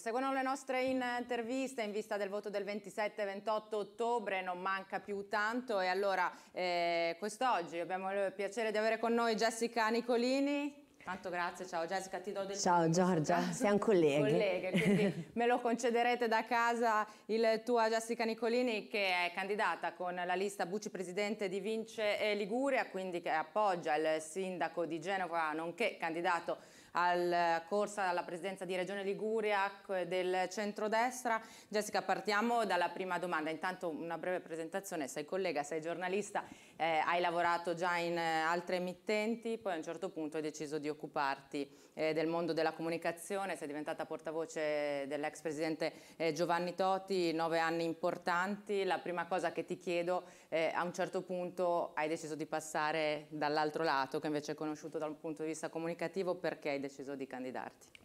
Proseguono le nostre interviste in vista del voto del 27 28 ottobre, non manca più tanto e allora eh, quest'oggi abbiamo il piacere di avere con noi Jessica Nicolini. Tanto grazie, ciao Jessica, ti do del Ciao Giorgia, siamo colleghe. colleghe, quindi me lo concederete da casa il tua Jessica Nicolini che è candidata con la lista Bucci Presidente di Vince Liguria, quindi che appoggia il sindaco di Genova, nonché candidato alla eh, corsa alla presidenza di Regione Liguria ecco, del centrodestra. Jessica, partiamo dalla prima domanda. Intanto una breve presentazione, sei collega, sei giornalista eh, hai lavorato già in eh, altre emittenti, poi a un certo punto hai deciso di occuparti eh, del mondo della comunicazione, sei diventata portavoce dell'ex presidente eh, Giovanni Toti, nove anni importanti, la prima cosa che ti chiedo, eh, a un certo punto hai deciso di passare dall'altro lato che invece è conosciuto dal punto di vista comunicativo, perché hai deciso di candidarti?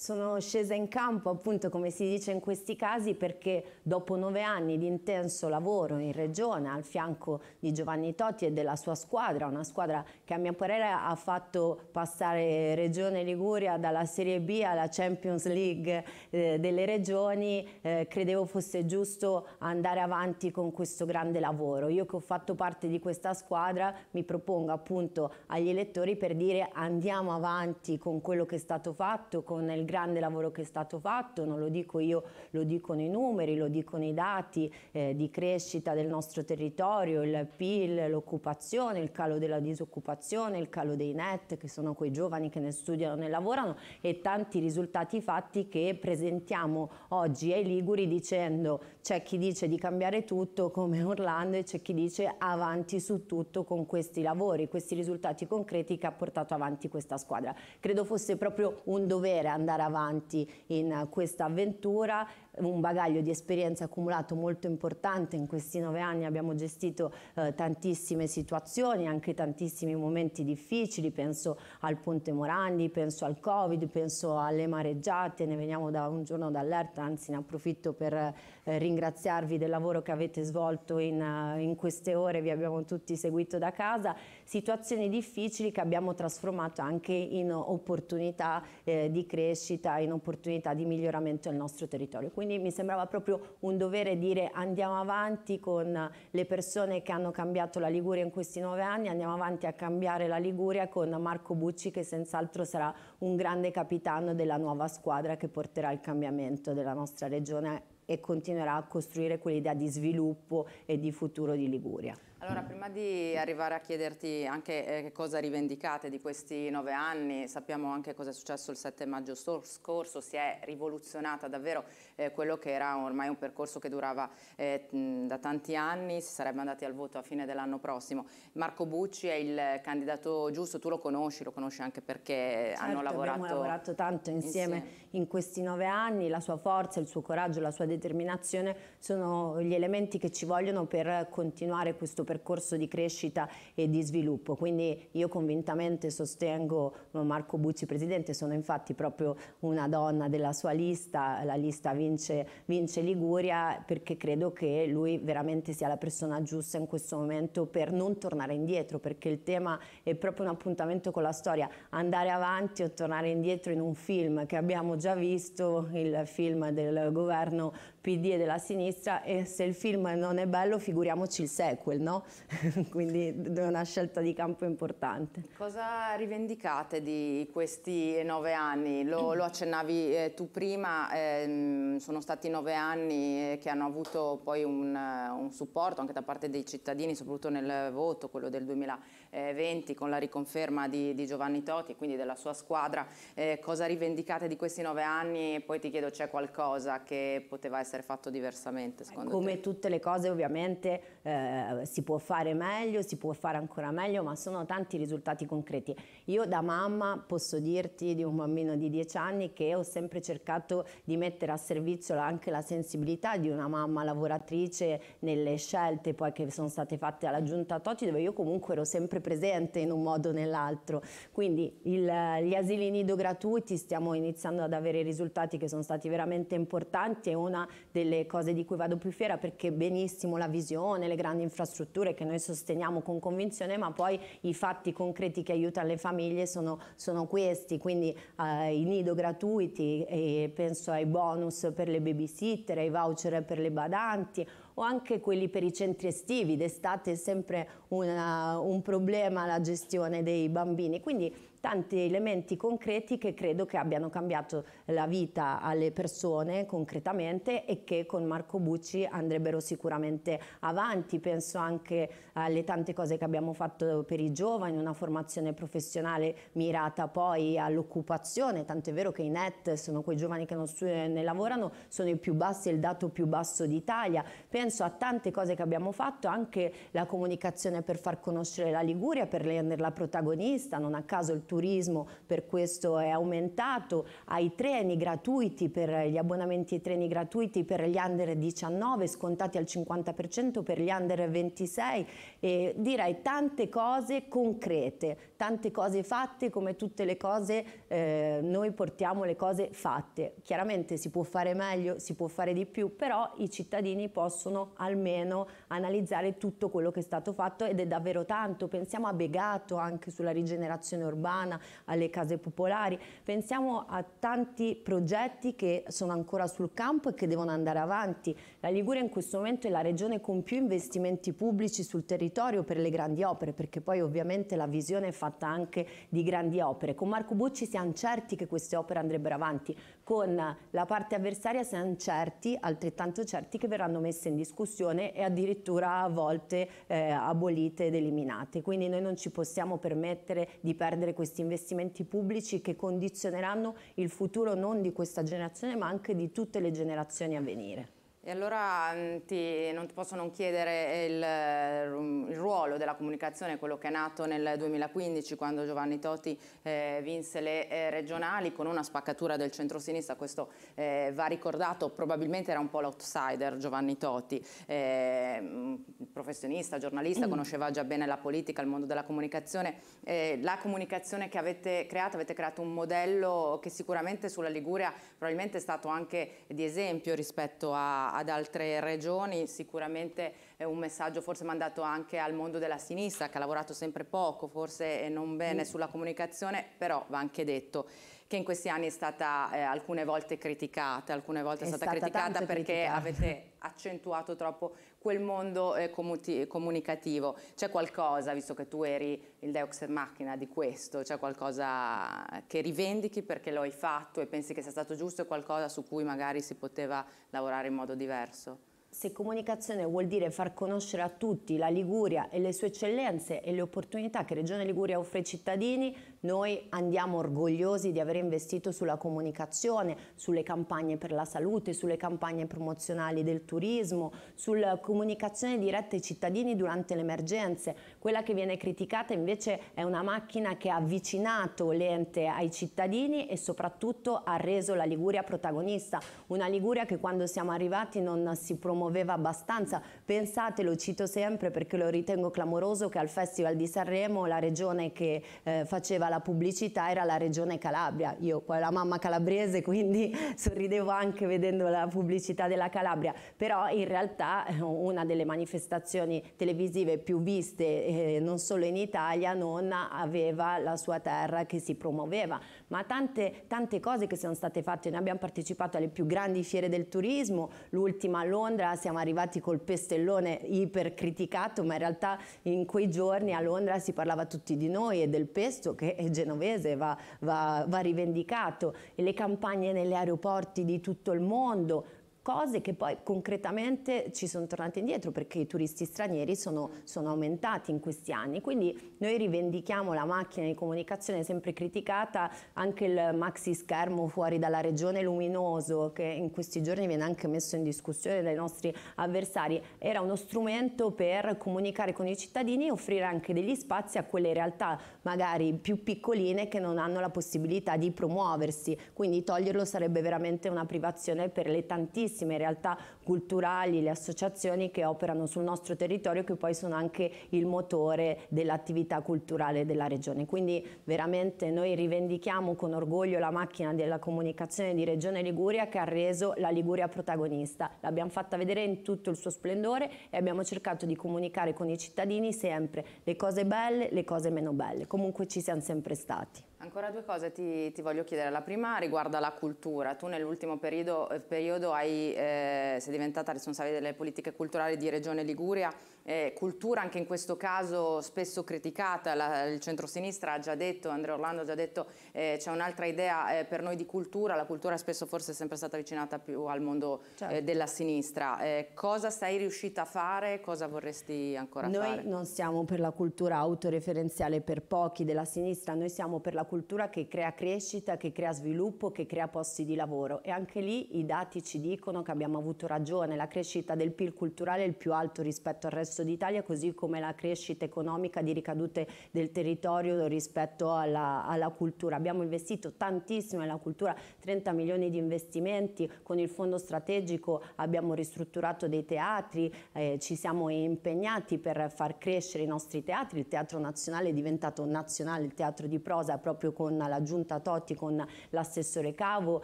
Sono scesa in campo appunto come si dice in questi casi perché dopo nove anni di intenso lavoro in regione al fianco di Giovanni Totti e della sua squadra, una squadra che a mio parere ha fatto passare Regione Liguria dalla Serie B alla Champions League eh, delle regioni, eh, credevo fosse giusto andare avanti con questo grande lavoro. Io che ho fatto parte di questa squadra mi propongo appunto agli elettori per dire andiamo avanti con quello che è stato fatto, con il grande lavoro che è stato fatto, non lo dico io, lo dicono i numeri, lo dicono i dati eh, di crescita del nostro territorio, il PIL, l'occupazione, il calo della disoccupazione, il calo dei net, che sono quei giovani che ne studiano, ne lavorano e tanti risultati fatti che presentiamo oggi ai Liguri dicendo c'è chi dice di cambiare tutto come Orlando e c'è chi dice avanti su tutto con questi lavori, questi risultati concreti che ha portato avanti questa squadra. Credo fosse proprio un dovere andare andare avanti in questa avventura un bagaglio di esperienza accumulato molto importante, in questi nove anni abbiamo gestito eh, tantissime situazioni, anche tantissimi momenti difficili, penso al Ponte Morandi, penso al Covid, penso alle mareggiate, ne veniamo da un giorno d'allerta, anzi ne approfitto per eh, ringraziarvi del lavoro che avete svolto in, eh, in queste ore, vi abbiamo tutti seguito da casa, situazioni difficili che abbiamo trasformato anche in opportunità eh, di crescita, in opportunità di miglioramento del nostro territorio quindi mi sembrava proprio un dovere dire andiamo avanti con le persone che hanno cambiato la Liguria in questi nove anni, andiamo avanti a cambiare la Liguria con Marco Bucci che senz'altro sarà un grande capitano della nuova squadra che porterà il cambiamento della nostra regione e continuerà a costruire quell'idea di sviluppo e di futuro di Liguria. Allora, prima di arrivare a chiederti anche eh, cosa rivendicate di questi nove anni, sappiamo anche cosa è successo il 7 maggio scorso, si è rivoluzionata davvero eh, quello che era ormai un percorso che durava eh, da tanti anni, si sarebbe andati al voto a fine dell'anno prossimo. Marco Bucci è il candidato giusto, tu lo conosci, lo conosci anche perché certo, hanno lavorato... Abbiamo lavorato tanto insieme, insieme in questi nove anni, la sua forza, il suo coraggio, la sua determinazione sono gli elementi che ci vogliono per continuare questo percorso percorso di crescita e di sviluppo. Quindi io convintamente sostengo eh, Marco Bucci presidente, sono infatti proprio una donna della sua lista, la lista vince, vince Liguria perché credo che lui veramente sia la persona giusta in questo momento per non tornare indietro, perché il tema è proprio un appuntamento con la storia, andare avanti o tornare indietro in un film che abbiamo già visto, il film del governo PD e della sinistra e se il film non è bello figuriamoci il sequel, no? Quindi è una scelta di campo importante. Cosa rivendicate di questi nove anni? Lo, mm. lo accennavi eh, tu prima, ehm, sono stati nove anni eh, che hanno avuto poi un, un, supporto anche da parte dei cittadini, soprattutto nel voto, quello del 2020 con la riconferma di, di Giovanni Totti e quindi della sua squadra. Eh, cosa rivendicate di questi nove anni? E poi ti chiedo c'è qualcosa che poteva essere essere fatto diversamente, eh, secondo Come te? Come tutte le cose ovviamente eh, si può fare meglio, si può fare ancora meglio, ma sono tanti risultati concreti. Io da mamma posso dirti di un bambino di 10 anni che ho sempre cercato di mettere a servizio anche la sensibilità di una mamma lavoratrice nelle scelte poi che sono state fatte alla giunta Toti dove io comunque ero sempre presente in un modo o nell'altro. Quindi il, gli asili nido gratuiti stiamo iniziando ad avere risultati che sono stati veramente importanti, è una delle cose di cui vado più fiera perché benissimo la visione, le grandi infrastrutture che noi sosteniamo con convinzione, ma poi i fatti concreti che aiutano le famiglie sono, sono questi, quindi eh, i nido gratuiti, penso ai bonus per le babysitter, ai voucher per le badanti o anche quelli per i centri estivi, d'estate è sempre una, un problema la gestione dei bambini. Quindi tanti elementi concreti che credo che abbiano cambiato la vita alle persone concretamente e che con Marco Bucci andrebbero sicuramente avanti. Penso anche alle tante cose che abbiamo fatto per i giovani, una formazione professionale mirata poi all'occupazione, tanto è vero che i net sono quei giovani che non ne lavorano, sono i più bassi, è il dato più basso d'Italia. Penso a tante cose che abbiamo fatto, anche la comunicazione per far conoscere la Liguria, per renderla protagonista, non a caso il turismo, per questo è aumentato, ai treni gratuiti, per gli abbonamenti ai treni gratuiti per gli under 19, scontati al 50% per gli under 26 e direi tante cose concrete, tante cose fatte come tutte le cose eh, noi portiamo le cose fatte. Chiaramente si può fare meglio, si può fare di più, però i cittadini possono almeno analizzare tutto quello che è stato fatto ed è davvero tanto. Pensiamo a Begato anche sulla rigenerazione urbana Toscana, alle case popolari. Pensiamo a tanti progetti che sono ancora sul campo e che devono andare avanti. La Liguria in questo momento è la regione con più investimenti pubblici sul territorio per le grandi opere, perché poi ovviamente la visione è fatta anche di grandi opere. Con Marco Bucci siamo certi che queste opere andrebbero avanti, con la parte avversaria siamo certi, altrettanto certi, che verranno messe in discussione e addirittura a volte eh, abolite ed eliminate. Quindi noi non ci possiamo permettere di perdere questa questi investimenti pubblici che condizioneranno il futuro non di questa generazione ma anche di tutte le generazioni a venire. E allora mm, ti, non ti posso non chiedere il, mm, il, ruolo della comunicazione, quello che è nato nel 2015 quando Giovanni Totti eh, vinse le eh, regionali con una spaccatura del centro-sinistra, questo eh, va ricordato, probabilmente era un po' l'outsider Giovanni Totti, eh, mm, professionista, giornalista, conosceva già bene la politica, il mondo della comunicazione, eh, la comunicazione che avete creato, avete creato un modello che sicuramente sulla Liguria probabilmente è stato anche di esempio rispetto a ad altre regioni, sicuramente è un messaggio forse mandato anche al mondo della sinistra che ha lavorato sempre poco, forse non bene mm. sulla comunicazione, però va anche detto che in questi anni è stata eh, alcune volte criticata, alcune volte è, è stata, stata criticata perché criticata. avete accentuato troppo quel mondo eh, comunicativo. C'è qualcosa, visto che tu eri il Deux Machina di questo, c'è qualcosa che rivendichi perché lo hai fatto e pensi che sia stato giusto e qualcosa su cui magari si poteva lavorare in modo diverso? se comunicazione vuol dire far conoscere a tutti la Liguria e le sue eccellenze e le opportunità che Regione Liguria offre ai cittadini, noi andiamo orgogliosi di aver investito sulla comunicazione, sulle campagne per la salute, sulle campagne promozionali del turismo, sulla comunicazione diretta ai cittadini durante le emergenze. Quella che viene criticata invece è una macchina che ha avvicinato l'ente ai cittadini e soprattutto ha reso la Liguria protagonista, una Liguria che quando siamo arrivati non si promuove commuoveva abbastanza. Pensate, lo cito sempre perché lo ritengo clamoroso, che al Festival di Sanremo la regione che eh, faceva la pubblicità era la regione Calabria. Io qua la mamma calabrese, quindi sorridevo anche vedendo la pubblicità della Calabria. Però in realtà eh, una delle manifestazioni televisive più viste, eh, non solo in Italia, non aveva la sua terra che si promuoveva. Ma tante, tante cose che sono state fatte, noi abbiamo partecipato alle più grandi fiere del turismo, l'ultima a Londra, siamo arrivati col pestellone ipercriticato, ma in realtà in quei giorni a Londra si parlava tutti di noi e del pesto che è genovese, va, va, va rivendicato, e le campagne negli aeroporti di tutto il mondo, cose che poi concretamente ci sono tornate indietro perché i turisti stranieri sono, sono aumentati in questi anni. Quindi noi rivendichiamo la macchina di comunicazione sempre criticata, anche il maxi schermo fuori dalla regione luminoso che in questi giorni viene anche messo in discussione dai nostri avversari, era uno strumento per comunicare con i cittadini e offrire anche degli spazi a quelle realtà magari più piccoline che non hanno la possibilità di promuoversi, quindi toglierlo sarebbe veramente una privazione per le tantissime tantissime realtà culturali, le associazioni che operano sul nostro territorio che poi sono anche il motore dell'attività culturale della regione. Quindi veramente noi rivendichiamo con orgoglio la macchina della comunicazione di Regione Liguria che ha reso la Liguria protagonista. L'abbiamo fatta vedere in tutto il suo splendore e abbiamo cercato di comunicare con i cittadini sempre le cose belle, le cose meno belle. Comunque ci siamo sempre stati. Ancora due cose ti, ti voglio chiedere. La prima riguarda la cultura. Tu nell'ultimo periodo, eh, periodo hai sei diventata responsabile delle politiche culturali di Regione Liguria eh, cultura anche in questo caso spesso criticata, la, il centrosinistra ha già detto, Andrea Orlando ha già detto eh, c'è un'altra idea eh, per noi di cultura, la cultura spesso forse è sempre stata avvicinata più al mondo eh, certo. della sinistra. Eh, cosa sei riuscita a fare? Cosa vorresti ancora noi fare? Noi non siamo per la cultura autoreferenziale per pochi della sinistra, noi siamo per la cultura che crea crescita, che crea sviluppo, che crea posti di lavoro e anche lì i dati ci dicono che abbiamo avuto ragione, la crescita del PIL culturale è il più alto rispetto al resto resto d'Italia, così come la crescita economica di ricadute del territorio rispetto alla, alla cultura. Abbiamo investito tantissimo nella cultura, 30 milioni di investimenti, con il fondo strategico abbiamo ristrutturato dei teatri, eh, ci siamo impegnati per far crescere i nostri teatri, il Teatro Nazionale è diventato nazionale, il Teatro di Prosa proprio con la Giunta Totti, con l'assessore Cavo,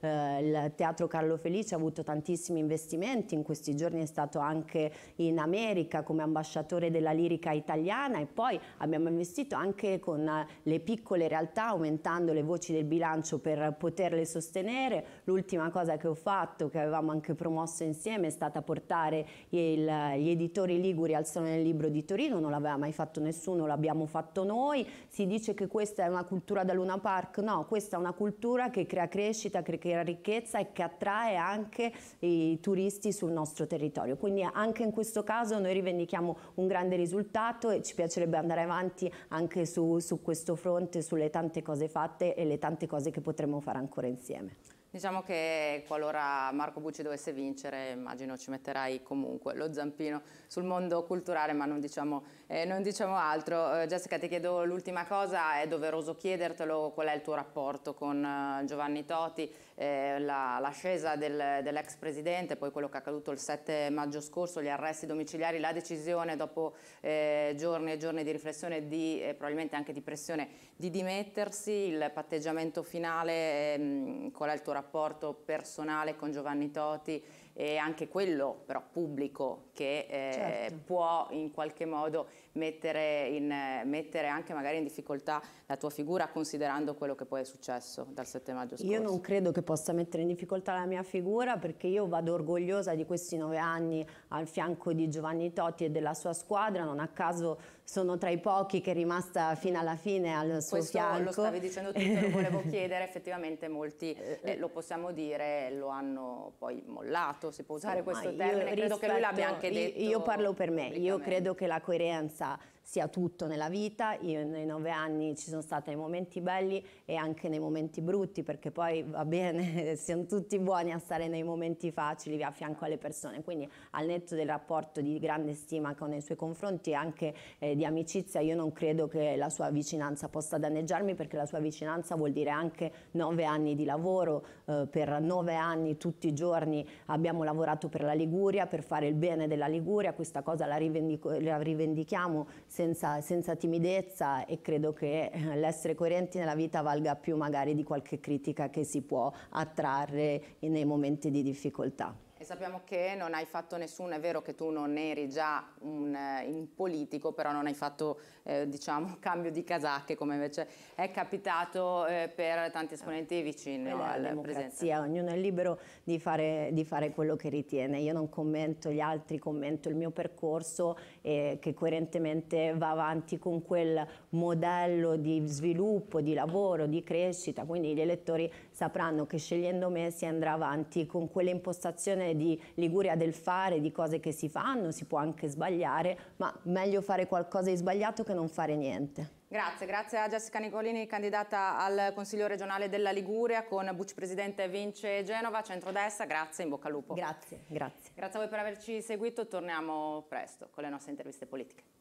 eh, il Teatro Carlo Felice ha avuto tantissimi investimenti, in questi giorni è stato anche in America come come ambasciatore della lirica italiana e poi abbiamo investito anche con eh, le piccole realtà aumentando le voci del bilancio per poterle sostenere. L'ultima cosa che ho fatto, che avevamo anche promosso insieme, è stata portare il, gli editori liguri al Salone del Libro di Torino, non l'aveva mai fatto nessuno, l'abbiamo fatto noi. Si dice che questa è una cultura da Luna Park, no, questa è una cultura che crea crescita, che crea ricchezza e che attrae anche i turisti sul nostro territorio. Quindi anche in questo caso noi rivendichiamo cerchiamo un grande risultato e ci piacerebbe andare avanti anche su, su questo fronte, sulle tante cose fatte e le tante cose che potremmo fare ancora insieme. Diciamo che qualora Marco Bucci dovesse vincere, immagino ci metterai comunque lo zampino sul mondo culturale, ma non diciamo, eh, non diciamo altro. Eh, Jessica, ti chiedo l'ultima cosa, è doveroso chiedertelo, qual è il tuo rapporto con eh, Giovanni Toti? eh, l'ascesa la, del, dell'ex presidente, poi quello che è accaduto il 7 maggio scorso, gli arresti domiciliari, la decisione dopo eh, giorni e giorni di riflessione, di, eh, probabilmente anche di pressione, di dimettersi, il patteggiamento finale, ehm, qual è il tuo rapporto personale con Giovanni Toti e anche quello però pubblico che eh, certo. può in qualche modo mettere, in, mettere, anche magari in difficoltà la tua figura considerando quello che poi è successo dal 7 maggio scorso. Io non credo che possa mettere in difficoltà la mia figura perché io vado orgogliosa di questi nove anni al fianco di Giovanni Totti e della sua squadra, non a caso sono tra i pochi che è rimasta fino alla fine al suo Questo fianco. lo stavi dicendo tu, lo volevo chiedere, effettivamente molti, eh, eh, lo possiamo dire, lo hanno poi mollato, si può usare Insomma, questo termine, credo rispetto, che lui l'abbia anche detto. Io, io parlo per me, io credo che la coerenza sia tutto nella vita, io nei nove anni ci sono stati momenti belli e anche nei momenti brutti, perché poi va bene, siamo tutti buoni a stare nei momenti facili a fianco alle persone, quindi al netto del rapporto di grande stima che ho nei suoi confronti e anche eh, di amicizia, io non credo che la sua vicinanza possa danneggiarmi, perché la sua vicinanza vuol dire anche nove anni di lavoro, eh, per nove anni tutti i giorni abbiamo lavorato per la Liguria, per fare il bene della Liguria, questa cosa la, rivendico, la rivendichiamo senza, senza timidezza e credo che eh, l'essere coerenti nella vita valga più magari di qualche critica che si può attrarre nei momenti di difficoltà. E sappiamo che non hai fatto nessuno, è vero che tu non eri già un, un eh, politico, però non hai fatto eh, diciamo cambio di casacche come invece è capitato eh, per tanti esponenti vicino Beh, al presidente. Ognuno è libero di fare, di fare, quello che ritiene. Io non commento gli altri, commento il mio percorso eh, che coerentemente va avanti con quel modello di sviluppo, di lavoro, di crescita. Quindi gli elettori sapranno che scegliendo me si andrà avanti con quell'impostazione di Liguria del fare, di cose che si fanno, si può anche sbagliare, ma meglio fare qualcosa di sbagliato che non fare niente. Grazie, grazie a Jessica Nicolini, candidata al Consiglio regionale della Liguria con vicepresidente Vince Genova, centrodestra, grazie, in bocca al lupo. Grazie, grazie. Grazie a voi per averci seguito, torniamo presto con le nostre interviste politiche.